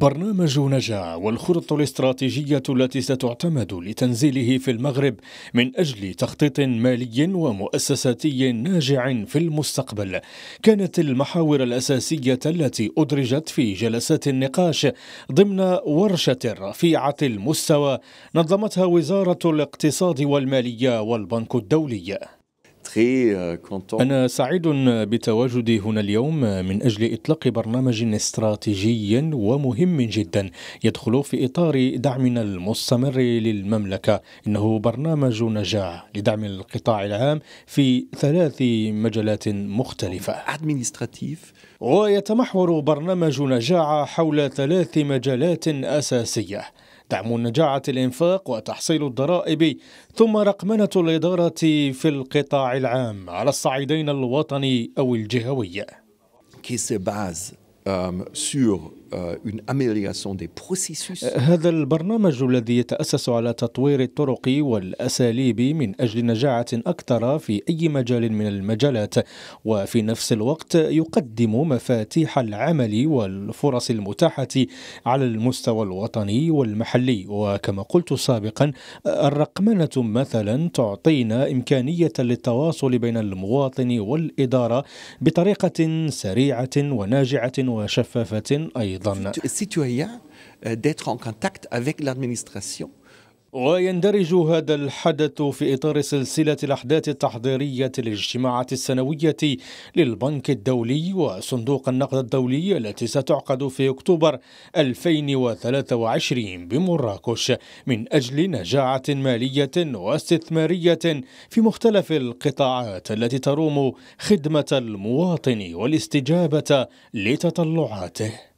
برنامج نجاع والخطط الاستراتيجية التي ستعتمد لتنزيله في المغرب من أجل تخطيط مالي ومؤسساتي ناجع في المستقبل كانت المحاور الأساسية التي أدرجت في جلسات النقاش ضمن ورشة رفيعة المستوى نظمتها وزارة الاقتصاد والمالية والبنك الدولي آه، أنا سعيد بتواجدي هنا اليوم آه، من أجل إطلاق برنامج استراتيجي ومهم جدا يدخل في إطار دعمنا المستمر للمملكة إنه برنامج نجاح لدعم القطاع العام في ثلاث مجالات مختلفة ويتمحور برنامج نجاح حول ثلاث مجالات أساسية دعم نجاعة الإنفاق وتحصيل الضرائب ثم رقمنة الإدارة في القطاع العام على الصعيدين الوطني أو الجهوي. Euh, euh, هذا البرنامج الذي يتأسس على تطوير الطرق والأساليب من أجل نجاعة أكثر في أي مجال من المجالات وفي نفس الوقت يقدم مفاتيح العمل والفرص المتاحة على المستوى الوطني والمحلي وكما قلت سابقا الرقمنة مثلا تعطينا إمكانية للتواصل بين المواطن والإدارة بطريقة سريعة وناجعة وشفافة أيضا أيضا euh, ويندرج هذا الحدث في إطار سلسلة الأحداث التحضيرية للاجتماعات السنوية للبنك الدولي وصندوق النقد الدولي التي ستعقد في أكتوبر 2023 بمراكش من أجل نجاعة مالية واستثمارية في مختلف القطاعات التي تروم خدمة المواطن والاستجابة لتطلعاته